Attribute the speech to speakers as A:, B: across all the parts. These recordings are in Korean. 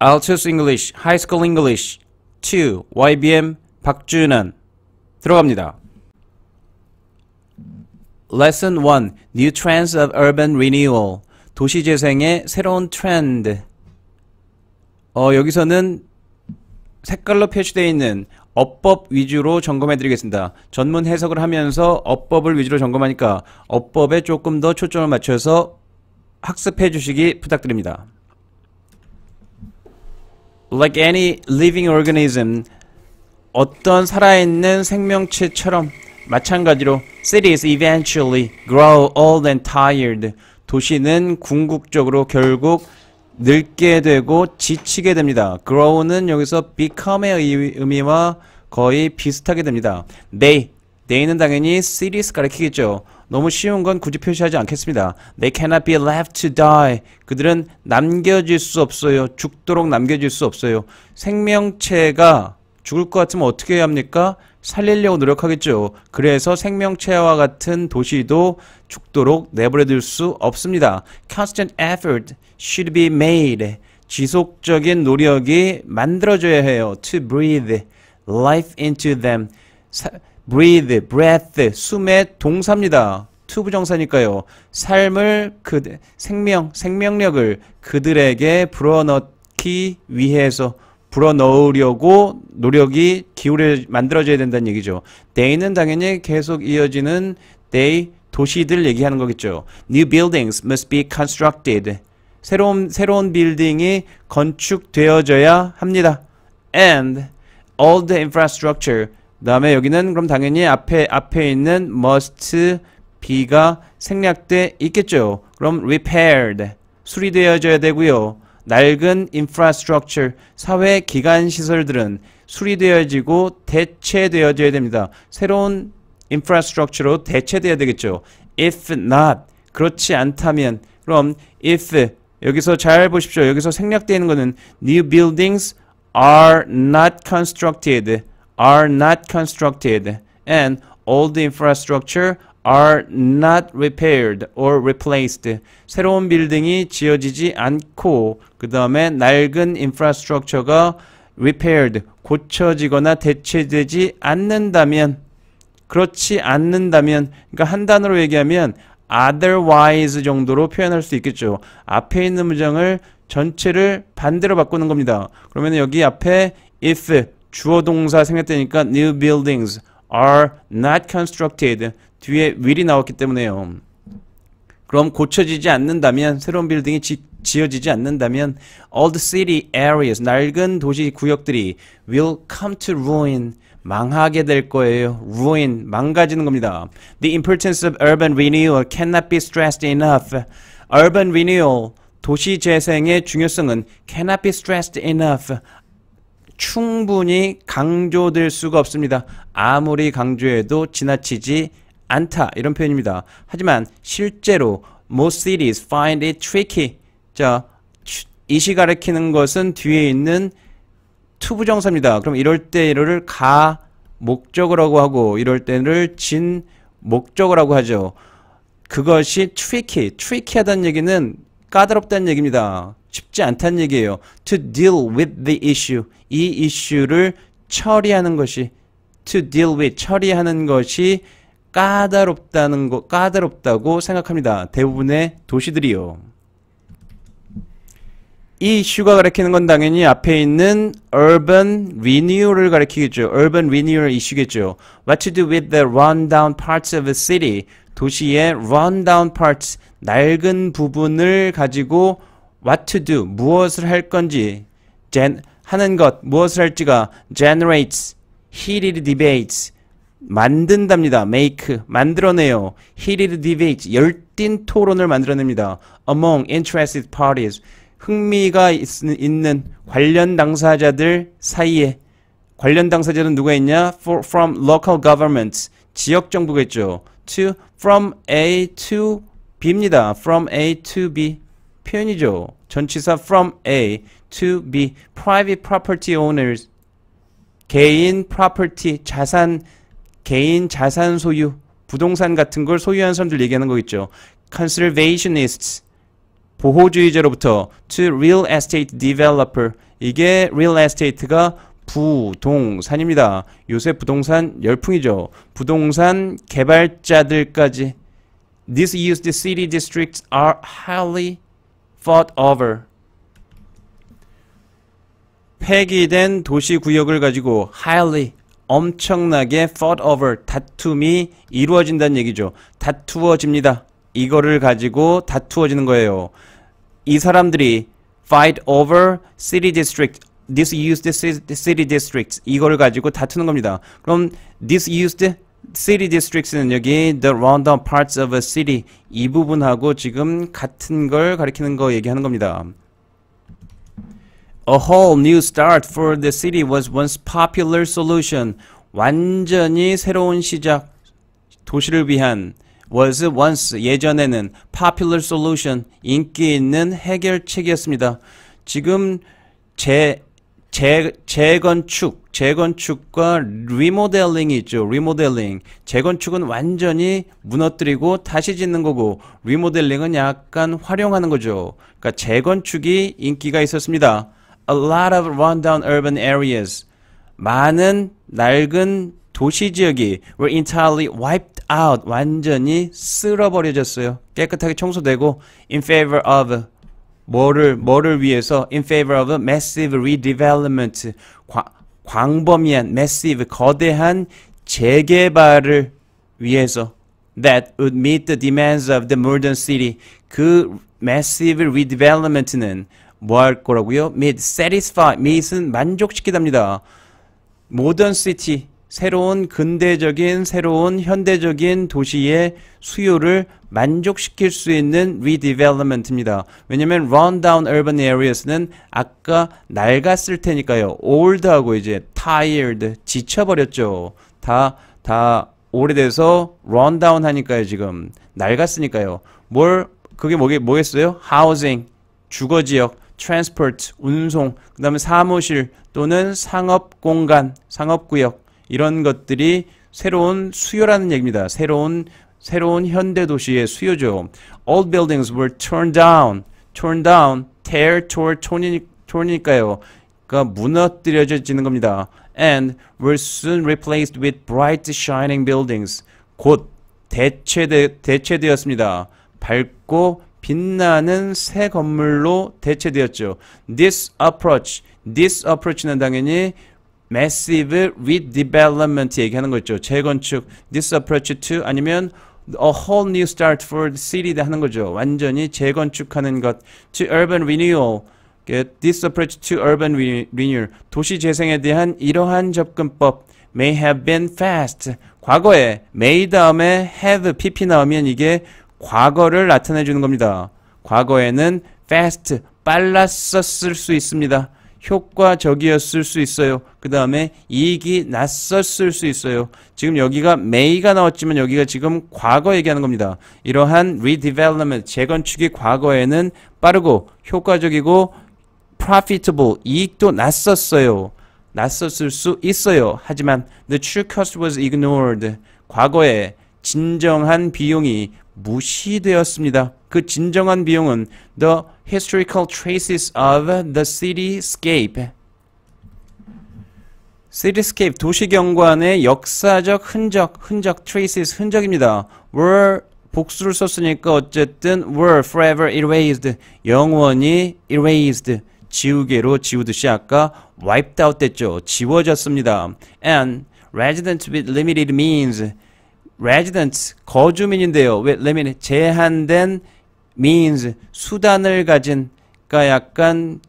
A: Altus English, High School English 2, YBM 박준은 들어갑니다. Lesson 1, New Trends of Urban Renewal 도시재생의 새로운 트렌드 어, 여기서는 색깔로 표시되어 있는 어법 위주로 점검해 드리겠습니다. 전문 해석을 하면서 어법을 위주로 점검하니까 어법에 조금 더 초점을 맞춰서 학습해 주시기 부탁드립니다. like any living organism 어떤 살아있는 생명체처럼 마찬가지로 cities eventually grow old and tired 도시는 궁극적으로 결국 늙게 되고 지치게 됩니다. grow는 여기서 become의 의미와 거의 비슷하게 됩니다. they, they는 당연히 cities가 가리키겠죠. 너무 쉬운 건 굳이 표시하지 않겠습니다. They cannot be left to die. 그들은 남겨질 수 없어요. 죽도록 남겨질 수 없어요. 생명체가 죽을 것 같으면 어떻게 해야 합니까? 살리려고 노력하겠죠. 그래서 생명체와 같은 도시도 죽도록 내버려둘 수 없습니다. Constant effort should be made. 지속적인 노력이 만들어져야 해요. To breathe life into them. 사, breathe, breath, 숨의 동사입니다. t 부정사니까요. 삶을 그 생명, 생명력을 그들에게 불어넣기 위해서 불어넣으려고 노력이 기울여 만들어져야 된다는 얘기죠. t h y 는 당연히 계속 이어지는 t h y 도시들 얘기하는 거겠죠. New buildings must be constructed. 새로운 새로운 빌딩이 건축되어져야 합니다. And all the infrastructure 그 다음에 여기는 그럼 당연히 앞에 앞에 있는 must be가 생략돼 있겠죠. 그럼 repaired 수리되어져야 되고요. 낡은 infrastructure 사회 기관 시설들은 수리되어지고 대체되어져야 됩니다. 새로운 infrastructure로 대체되어야 되겠죠. if not 그렇지 않다면 그럼 if 여기서 잘 보십시오. 여기서 생략되는 것은 new buildings are not constructed are not constructed and a l l the infrastructure are not repaired or replaced. 새로운 빌딩이 지어지지 않고 그 다음에 낡은 인프라스트럭처가 repaired, 고쳐지거나 대체되지 않는다면 그렇지 않는다면 그러니까 한 단어로 얘기하면 otherwise 정도로 표현할 수 있겠죠. 앞에 있는 문장을 전체를 반대로 바꾸는 겁니다. 그러면 여기 앞에 if 주어 동사 생겼다니까 new buildings are not constructed 뒤에 will이 나왔기 때문에요. 그럼 고쳐지지 않는다면 새로운 빌딩이 지, 지어지지 않는다면 old city areas 낡은 도시 구역들이 will come to ruin 망하게 될 거예요. ruin 망가지는 겁니다. The importance of urban renewal cannot be stressed enough. urban renewal 도시 재생의 중요성은 cannot be stressed enough 충분히 강조될 수가 없습니다. 아무리 강조해도 지나치지 않다 이런 표현입니다. 하지만 실제로 most cities find it tricky. 자, 이시 가리키는 것은 뒤에 있는 투부정사입니다. 그럼 이럴 때 이를 가 목적어라고 하고 이럴 때를 진 목적어라고 하죠. 그것이 tricky, tricky하다는 얘기는 까다롭다는 얘기입니다. 쉽지 않다는 얘기예요. To deal with the issue. 이 이슈를 처리하는 것이 to deal with 처리하는 것이 까다롭다는 거 까다롭다고 생각합니다. 대부분의 도시들이요. 이 이슈가 가리키는 건 당연히 앞에 있는 urban renewal을 가리키겠죠. urban renewal 이슈겠죠. What to do with the rundown parts of a city? 도시의 rundown parts, 낡은 부분을 가지고 what to do 무엇을 할 건지 gen, 하는 것 무엇을 할지가 generates he a l l y debates 만든답니다. make 만들어내요. he really debates 열띤 토론을 만들어냅니다. among interested parties 흥미가 있, 는 관련 당사자들 사이에 관련 당사자는 누가 있냐? For, from local governments 지역 정부겠죠. to from A to B입니다. from A to B 표현이죠. 전치사 from A to B private property owners 개인 property 자산 개인 자산 소유 부동산 같은 걸 소유한 사람들 얘기하는 거겠죠. conservationists 보호주의자로부터 to real estate developer 이게 real estate가 부동산입니다. 요새 부동산 열풍이죠. 부동산 개발자들까지 These used city districts are highly fought over 폐기된 도시 구역을 가지고 highly 엄청나게 fought over 다툼이 이루어진다는 얘기죠. 다투어집니다. 이거를 가지고 다투어지는 거예요. 이 사람들이 fight over city district disused city districts 이거를 가지고 다투는 겁니다. 그럼 disused city districts는 여기 the random parts of a city 이 부분하고 지금 같은 걸 가리키는 거 얘기하는 겁니다. A whole new start for the city was once popular solution. 완전히 새로운 시작, 도시를 위한 was once 예전에는 popular solution 인기 있는 해결책이었습니다. 지금 제 재, 재건축, 재건축과 리모델링이 있죠. 리모델링. 재건축은 완전히 무너뜨리고 다시 짓는 거고 리모델링은 약간 활용하는 거죠. 그러니까 재건축이 인기가 있었습니다. A lot of rundown urban areas. 많은 낡은 도시 지역이 were entirely wiped out. 완전히 쓸어버려졌어요. 깨끗하게 청소되고 in favor of 뭐를 뭐를 위해서 in favor of massive redevelopment 과, 광범위한 massive 거대한 재개발을 위해서 that would meet the demands of the modern city 그 massive redevelopment는 뭐 할 거라고요? meet satisfy meet은 만족시키답니다. modern city 새로운 근대적인 새로운 현대적인 도시의 수요를 만족시킬 수 있는 redevelopment입니다. 왜냐면 run down urban areas는 아까 낡았을 테니까요. old하고 이제 tired, 지쳐버렸죠. 다, 다 오래돼서 run down 하니까요, 지금. 낡았으니까요. 뭘, 그게 뭐게, 뭐겠어요? housing, 주거지역, transport, 운송, 그 다음에 사무실 또는 상업공간, 상업구역, 이런 것들이 새로운 수요라는 얘기입니다. 새로운 새로운 현대 도시의 수요죠. Old buildings were torn down. torn down, tear, tore, torn이니까요. 그러니까 무너뜨려지는 겁니다. And were soon replaced with bright shining buildings. 곧 대체되, 대체되었습니다. 밝고 빛나는 새 건물로 대체되었죠. This approach, this approach는 당연히 massive redevelopment 얘기하는 거죠. 재건축, this approach to 아니면 a whole new start for the city다 하는 거죠. 완전히 재건축하는 것. To urban renewal. This approach to urban renewal. 도시 재생에 대한 이러한 접근법 may have been fast. 과거에 may 다음에 have pp 나오면 이게 과거를 나타내 주는 겁니다. 과거에는 fast 빨랐었을 수 있습니다. 효과적이었을 수 있어요. 그 다음에 이익이 났었을 수 있어요. 지금 여기가 메이가 나왔지만 여기가 지금 과거 얘기하는 겁니다. 이러한 redevelopment, 재건축이 과거에는 빠르고 효과적이고 profitable, 이익도 났었어요. 났었을 수 있어요. 하지만 the true cost was ignored. 과거에 진정한 비용이 무시되었습니다. 그 진정한 비용은 The historical traces of the cityscape cityscape 도시경관의 역사적 흔적, 흔적, traces, 흔적입니다. were 복수를 썼으니까 어쨌든 were forever erased, 영원히 erased, 지우개로 지우듯이 아까 wiped out 됐죠. 지워졌습니다. and resident with limited means, residents 거주민인데요. with l i m e 제한된 means 수단을 가진 그러니까 약간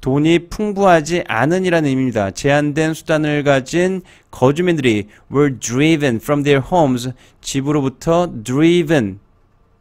A: 돈이 풍부하지 않은이라는 의미입니다. 제한된 수단을 가진 거주민들이 were driven from their homes 집으로부터 driven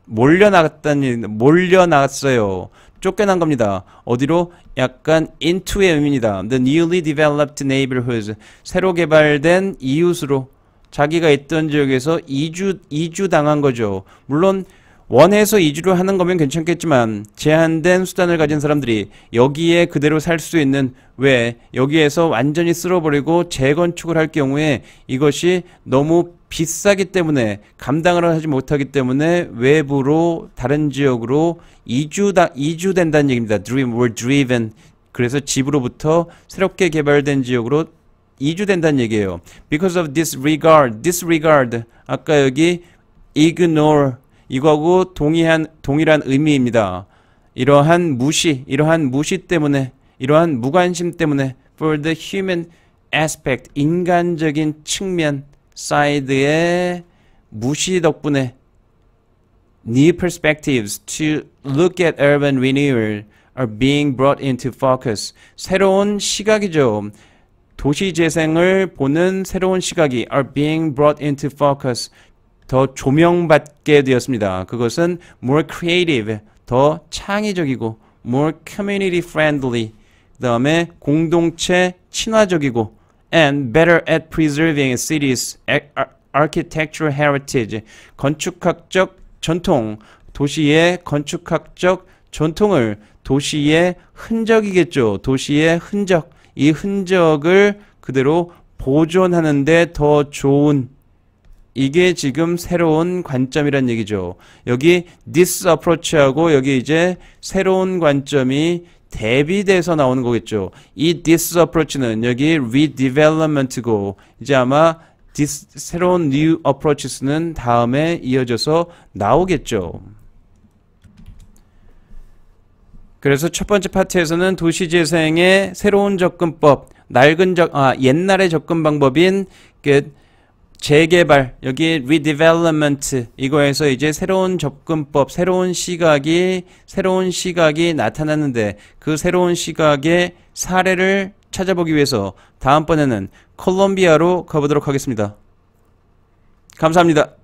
A: 몰려나갔다는 몰려나갔어요. 쫓겨난 겁니다. 어디로? 약간 into의 의미입니다. The newly developed neighborhoods 새로 개발된 이웃으로 자기가 있던 지역에서 이주 이주 당한 거죠. 물론 원에서 이주를 하는 거면 괜찮겠지만 제한된 수단을 가진 사람들이 여기에 그대로 살 수 있는 왜 여기에서 완전히 쓸어버리고 재건축을 할 경우에 이것이 너무 비싸기 때문에 감당을 하지 못하기 때문에 외부로 다른 지역으로 이주다 이주된다는 얘기입니다. Dream, we're driven. 그래서 집으로부터 새롭게 개발된 지역으로 2주 된다는 얘기예요. Because of disregard, disregard. 아까 여기 ignore 이거하고 동의한 동일한 의미입니다. 이러한 무시, 이러한 무시 때문에, 이러한 무관심 때문에 for the human aspect 인간적인 측면 side의 무시 덕분에 new perspectives to look at urban renewal are being brought into focus. 새로운 시각이죠. 도시 재생을 보는 새로운 시각이 are being brought into focus 더 조명받게 되었습니다. 그것은 more creative 더 창의적이고 more community friendly 그다음에 공동체 친화적이고 and better at preserving cities architectural heritage 건축학적 전통 도시의 건축학적 전통을 도시의 흔적이겠죠. 도시의 흔적 이 흔적을 그대로 보존하는데 더 좋은 이게 지금 새로운 관점이란 얘기죠. 여기 this approach하고 여기 이제 새로운 관점이 대비돼서 나오는 거겠죠. 이 this approach는 여기 redevelopment고 이제 아마 this, 새로운 n new approaches는 다음에 이어져서 나오겠죠. 그래서 첫 번째 파트에서는 도시재생의 새로운 접근법, 낡은 적, 아, 옛날의 접근 방법인 그 재개발, 여기 redevelopment 이거에서 이제 새로운 접근법, 새로운 시각이 새로운 시각이 나타났는데그 새로운 시각의 사례를 찾아보기 위해서 다음번에는 콜롬비아로 가보도록 하겠습니다. 감사합니다.